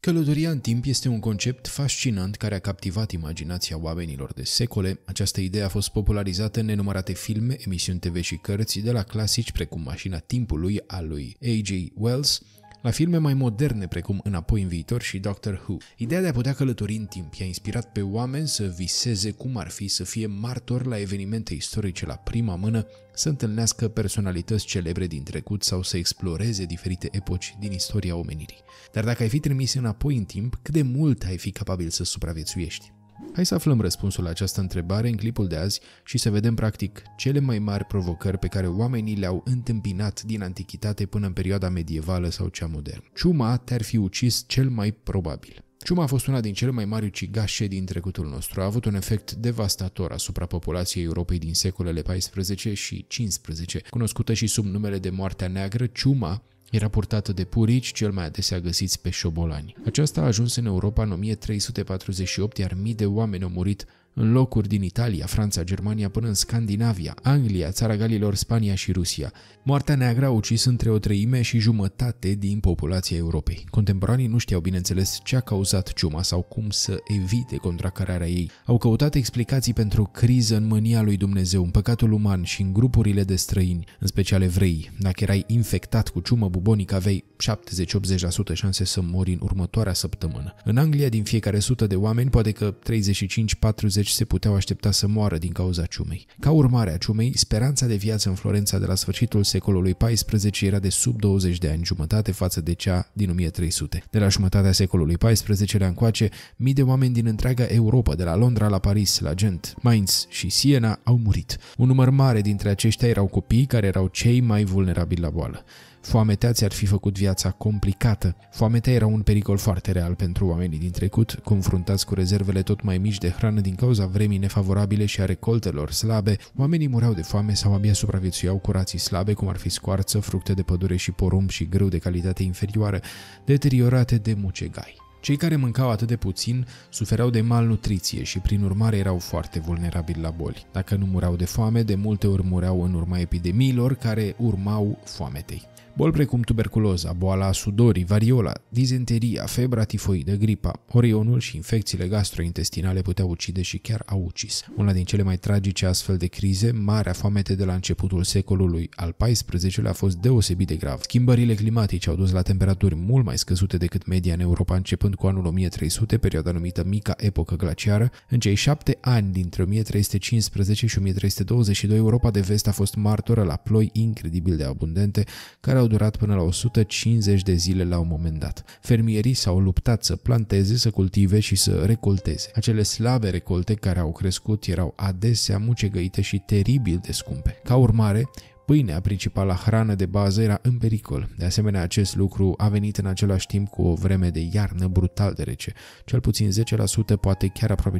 Călătoria în timp este un concept fascinant care a captivat imaginația oamenilor de secole. Această idee a fost popularizată în nenumărate filme, emisiuni TV și cărți, de la clasici precum Mașina Timpului a lui A.J. Wells la filme mai moderne precum Înapoi în viitor și Doctor Who. Ideea de a putea călători în timp i-a inspirat pe oameni să viseze cum ar fi să fie martor la evenimente istorice la prima mână, să întâlnească personalități celebre din trecut sau să exploreze diferite epoci din istoria omenirii. Dar dacă ai fi trimis înapoi în timp, cât de mult ai fi capabil să supraviețuiești? Hai să aflăm răspunsul la această întrebare în clipul de azi și să vedem practic cele mai mari provocări pe care oamenii le-au întâmpinat din antichitate până în perioada medievală sau cea modernă. Ciuma te-ar fi ucis cel mai probabil. Ciuma a fost una din cele mai mari ucigașe din trecutul nostru. A avut un efect devastator asupra populației Europei din secolele 14 și 15. Cunoscută și sub numele de Moartea Neagră, ciuma era purtată de purici, cel mai adesea găsiți pe șobolani. Aceasta a ajuns în Europa în 1348, iar mii de oameni au murit în locuri din Italia, Franța, Germania, până în Scandinavia, Anglia, Țara Galilor, Spania și Rusia. Moartea neagră a ucis între o treime și jumătate din populația Europei. Contemporanii nu știau, bineînțeles, ce a cauzat ciuma sau cum să evite contracararea ei. Au căutat explicații pentru criză în mânia lui Dumnezeu, în păcatul uman și în grupurile de străini, în special evrei. Dacă erai infectat cu ciumă bubonică, aveai 70-80% șanse să mori în următoarea săptămână. În Anglia, din fiecare sută de oameni, poate că 35-40 20 se puteau aștepta să moară din cauza ciumei. Ca urmare a ciumei, speranța de viață în Florența de la sfârșitul secolului XIV era de sub 20 de ani jumătate față de cea din 1300. De la jumătatea secolului XIV-lea încoace, mii de oameni din întreaga Europa, de la Londra la Paris, la Gent, Mainz și Siena, au murit. Un număr mare dintre aceștia erau copii care erau cei mai vulnerabili la boală ți ar fi făcut viața complicată. Foametea era un pericol foarte real pentru oamenii din trecut, confruntați cu rezervele tot mai mici de hrană din cauza vremii nefavorabile și a recoltelor slabe, oamenii mureau de foame sau abia supraviețuiau cu rații slabe, cum ar fi scoarță, fructe de pădure și porumb și grâu de calitate inferioară, deteriorate de mucegai. Cei care mâncau atât de puțin sufereau de malnutriție și prin urmare erau foarte vulnerabili la boli. Dacă nu mureau de foame, de multe ori mureau în urma epidemiilor care urmau foametei. Boli precum tuberculoza, boala sudorii, variola, dizenteria, febra tifoidă, gripa, orionul și infecțiile gastrointestinale puteau ucide și chiar au ucis. Una din cele mai tragice astfel de crize, marea foamete de la începutul secolului al XIV-lea a fost deosebit de grav. Schimbările climatice au dus la temperaturi mult mai scăzute decât media în Europa începând cu anul 1300, perioada numită Mica Epocă Glaciară. În cei șapte ani dintre 1315 și 1322, Europa de vest a fost martoră la ploi incredibil de abundente, care au durat până la 150 de zile la un moment dat. Fermierii s-au luptat să planteze, să cultive și să recolteze. Acele slabe recolte care au crescut erau adesea mucegăite și teribil de scumpe. Ca urmare, Pâinea, principala hrană de bază, era în pericol. De asemenea, acest lucru a venit în același timp cu o vreme de iarnă brutal de rece. Cel puțin 10%, poate chiar aproape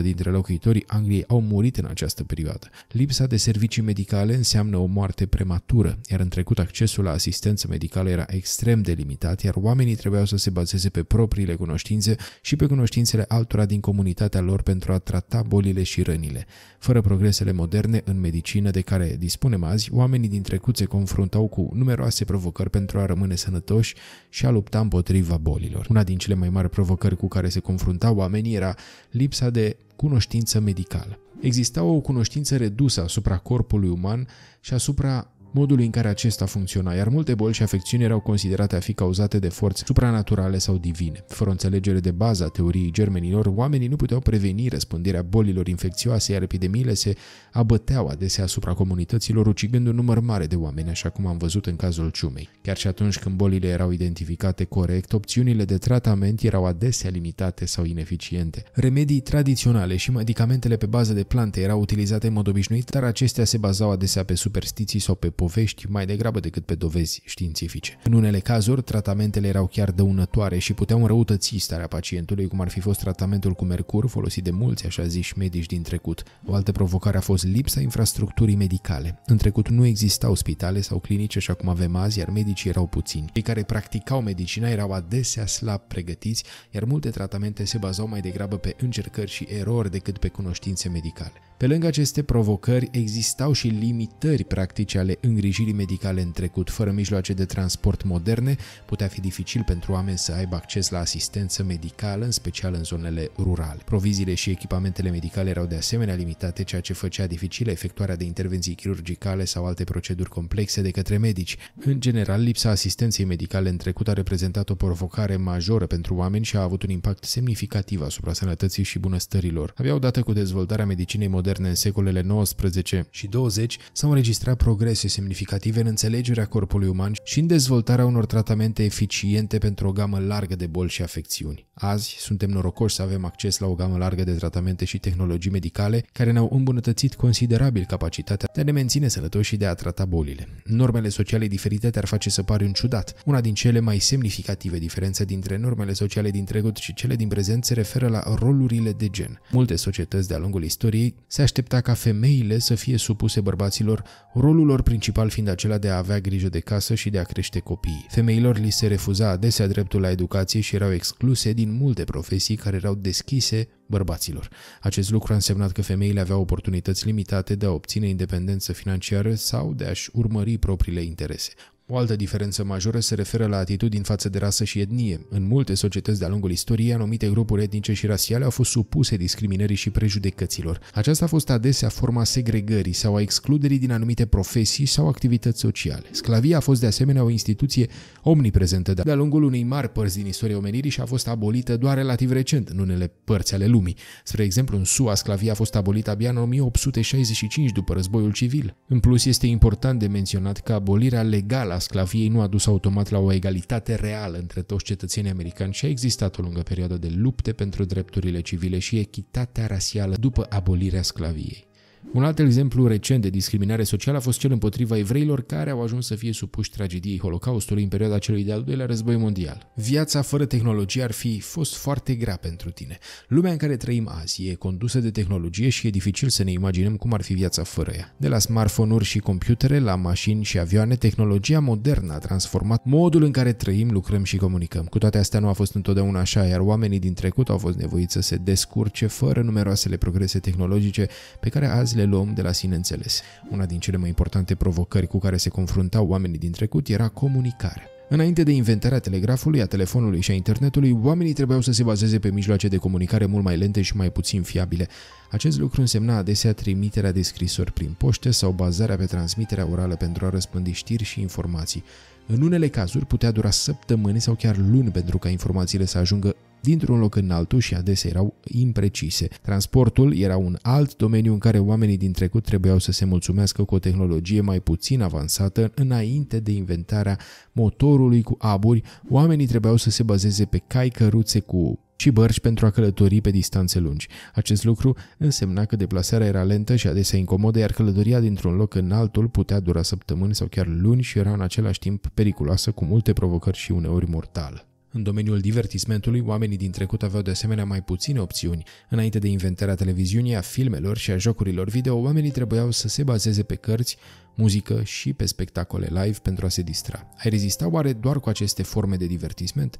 15% dintre locuitorii Angliei au murit în această perioadă. Lipsa de servicii medicale înseamnă o moarte prematură, iar în trecut accesul la asistență medicală era extrem de limitat, iar oamenii trebuiau să se bazeze pe propriile cunoștințe și pe cunoștințele altora din comunitatea lor pentru a trata bolile și rănile. Fără progresele moderne în medicină de care dispunem spunem azi, oamenii din trecut se confruntau cu numeroase provocări pentru a rămâne sănătoși și a lupta împotriva bolilor. Una din cele mai mari provocări cu care se confruntau oamenii era lipsa de cunoștință medicală. Exista o cunoștință redusă asupra corpului uman și asupra modului în care acesta funcționa, iar multe boli și afecțiuni erau considerate a fi cauzate de forțe supranaturale sau divine. Fără o înțelegere de bază a teoriei germenilor, oamenii nu puteau preveni răspândirea bolilor infecțioase, iar epidemiile se abăteau adesea asupra comunităților, ucigând un număr mare de oameni, așa cum am văzut în cazul ciumei. Chiar și atunci când bolile erau identificate corect, opțiunile de tratament erau adesea limitate sau ineficiente. Remedii tradiționale și medicamentele pe bază de plante erau utilizate în mod obișnuit, dar acestea se bazau adesea pe superstiții sau pe povești mai degrabă decât pe dovezi științifice. În unele cazuri, tratamentele erau chiar dăunătoare și puteau înrăutăți starea pacientului, cum ar fi fost tratamentul cu mercur folosit de mulți așa ziși medici din trecut. O altă provocare a fost lipsa infrastructurii medicale. În trecut nu existau spitale sau clinici așa cum avem azi, iar medicii erau puțini. Cei care practicau medicina erau adesea slab pregătiți, iar multe tratamente se bazau mai degrabă pe încercări și erori decât pe cunoștințe medicale. Pe lângă aceste provocări, existau și limitări practice ale îngrijirii medicale în trecut. Fără mijloace de transport moderne, putea fi dificil pentru oameni să aibă acces la asistență medicală, în special în zonele rurale. Proviziile și echipamentele medicale erau de asemenea limitate, ceea ce făcea dificilă efectuarea de intervenții chirurgicale sau alte proceduri complexe de către medici. În general, lipsa asistenței medicale în trecut a reprezentat o provocare majoră pentru oameni și a avut un impact semnificativ asupra sănătății și bunăstărilor. Abia odată cu dezvoltarea medicinei moderne, moderne în secolele 19 și 20 s-au înregistrat progrese semnificative în înțelegerea corpului uman și în dezvoltarea unor tratamente eficiente pentru o gamă largă de boli și afecțiuni. Azi suntem norocoși să avem acces la o gamă largă de tratamente și tehnologii medicale care ne-au îmbunătățit considerabil capacitatea de a ne menține sănătoși și de a trata bolile. Normele sociale diferite te-ar face să pari un ciudat. Una din cele mai semnificative diferențe dintre normele sociale din trecut și cele din prezent se referă la rolurile de gen. Multe societăți de-a lungul istoriei se se aștepta ca femeile să fie supuse bărbaților, rolul lor principal fiind acela de a avea grijă de casă și de a crește copiii. Femeilor li se refuza adesea dreptul la educație și erau excluse din multe profesii care erau deschise bărbaților. Acest lucru a însemnat că femeile aveau oportunități limitate de a obține independență financiară sau de a-și urmări propriile interese. O altă diferență majoră se referă la atitudini față de rasă și etnie. În multe societăți de-a lungul istoriei, anumite grupuri etnice și rasiale au fost supuse discriminării și prejudecăților. Aceasta a fost adesea forma segregării sau a excluderii din anumite profesii sau activități sociale. Sclavia a fost de asemenea o instituție omniprezentă de-a lungul unei mari părți din istoria omenirii și a fost abolită doar relativ recent în unele părți ale lumii. Spre exemplu, în SUA, sclavia a fost abolită abia în 1865 după războiul civil. În plus, este important de menționat că abolirea legală sclaviei nu a dus automat la o egalitate reală între toți cetățenii americani și a existat o lungă perioadă de lupte pentru drepturile civile și echitatea rasială după abolirea sclaviei. Un alt exemplu recent de discriminare socială a fost cel împotriva evreilor care au ajuns să fie supuși tragediei Holocaustului în perioada celui de-al doilea război mondial. Viața fără tehnologie ar fi fost foarte grea pentru tine. Lumea în care trăim azi e condusă de tehnologie și e dificil să ne imaginăm cum ar fi viața fără ea. De la smartphone-uri și computere, la mașini și avioane, tehnologia modernă a transformat modul în care trăim, lucrăm și comunicăm. Cu toate astea nu a fost întotdeauna așa, iar oamenii din trecut au fost nevoiți să se descurce fără numeroasele progrese tehnologice pe care azi le le luăm de la sine înțeles. Una din cele mai importante provocări cu care se confruntau oamenii din trecut era comunicarea. Înainte de inventarea telegrafului, a telefonului și a internetului, oamenii trebuiau să se bazeze pe mijloace de comunicare mult mai lente și mai puțin fiabile. Acest lucru însemna adesea trimiterea de scrisori prin poște sau bazarea pe transmiterea orală pentru a răspândi știri și informații. În unele cazuri putea dura săptămâni sau chiar luni pentru ca informațiile să ajungă dintr-un loc în altul și adesea erau imprecise. Transportul era un alt domeniu în care oamenii din trecut trebuiau să se mulțumească cu o tehnologie mai puțin avansată înainte de inventarea motorului cu aburi. Oamenii trebuiau să se bazeze pe cai căruțe cu ci bărci pentru a călători pe distanțe lungi. Acest lucru însemna că deplasarea era lentă și adesea incomodă, iar călătoria dintr-un loc în altul putea dura săptămâni sau chiar luni și era în același timp periculoasă, cu multe provocări și uneori mortală. În domeniul divertismentului, oamenii din trecut aveau de asemenea mai puține opțiuni. Înainte de inventarea televiziunii, a filmelor și a jocurilor video, oamenii trebuiau să se bazeze pe cărți, muzică și pe spectacole live pentru a se distra. Ai rezista oare doar cu aceste forme de divertisment?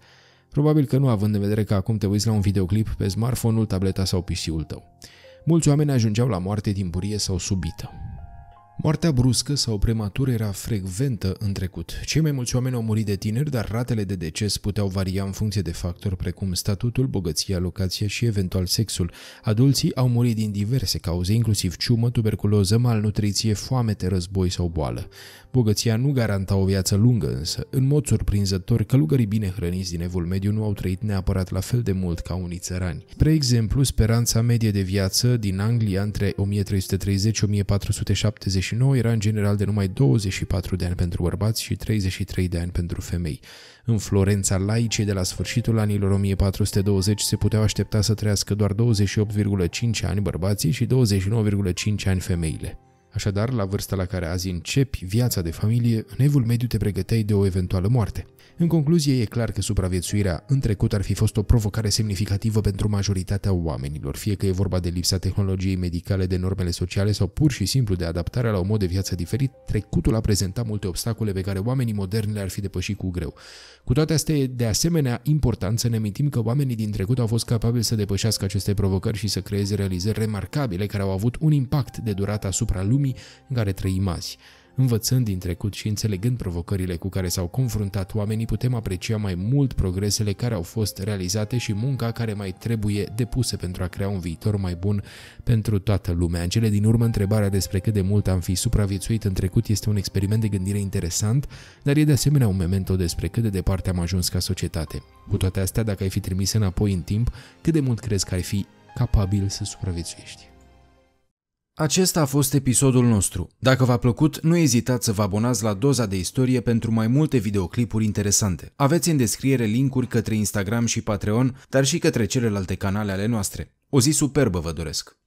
Probabil că nu având în vedere că acum te uiți la un videoclip pe smartphone-ul, tableta sau PC-ul tău. Mulți oameni ajungeau la moarte din burie sau subită. Moartea bruscă sau prematură era frecventă în trecut. Cei mai mulți oameni au murit de tineri, dar ratele de deces puteau varia în funcție de factori precum statutul, bogăția, locația și eventual sexul. Adulții au murit din diverse cauze, inclusiv ciumă, tuberculoză, malnutriție, foamete, război sau boală. Bogăția nu garanta o viață lungă, însă, în mod surprinzător, călugării bine hrăniți din evul mediu nu au trăit neapărat la fel de mult ca unii țărani. Spre exemplu, speranța medie de viață din Anglia între 1330 și 1470 1989 era în general de numai 24 de ani pentru bărbați și 33 de ani pentru femei. În Florența, laice de la sfârșitul anilor 1420 se puteau aștepta să trăiască doar 28,5 ani bărbații și 29,5 ani femeile. Așadar, la vârsta la care azi începi viața de familie, în evul mediu te pregăteai de o eventuală moarte. În concluzie, e clar că supraviețuirea în trecut ar fi fost o provocare semnificativă pentru majoritatea oamenilor, fie că e vorba de lipsa tehnologiei medicale, de normele sociale sau pur și simplu de adaptarea la un mod de viață diferit, trecutul a prezentat multe obstacole pe care oamenii moderni le-ar fi depășit cu greu. Cu toate astea, e de asemenea important să ne amintim că oamenii din trecut au fost capabili să depășească aceste provocări și să creeze realizări remarcabile care au avut un impact de durată asupra lumii lumii în care trăim azi. Învățând din trecut și înțelegând provocările cu care s-au confruntat oamenii, putem aprecia mai mult progresele care au fost realizate și munca care mai trebuie depusă pentru a crea un viitor mai bun pentru toată lumea. În cele din urmă, întrebarea despre cât de mult am fi supraviețuit în trecut este un experiment de gândire interesant, dar e de asemenea un memento despre cât de departe am ajuns ca societate. Cu toate astea, dacă ai fi trimis înapoi în timp, cât de mult crezi că ai fi capabil să supraviețuiești? Acesta a fost episodul nostru. Dacă v-a plăcut, nu ezitați să vă abonați la doza de istorie pentru mai multe videoclipuri interesante. Aveți în descriere linkuri către Instagram și Patreon, dar și către celelalte canale ale noastre. O zi superbă vă doresc!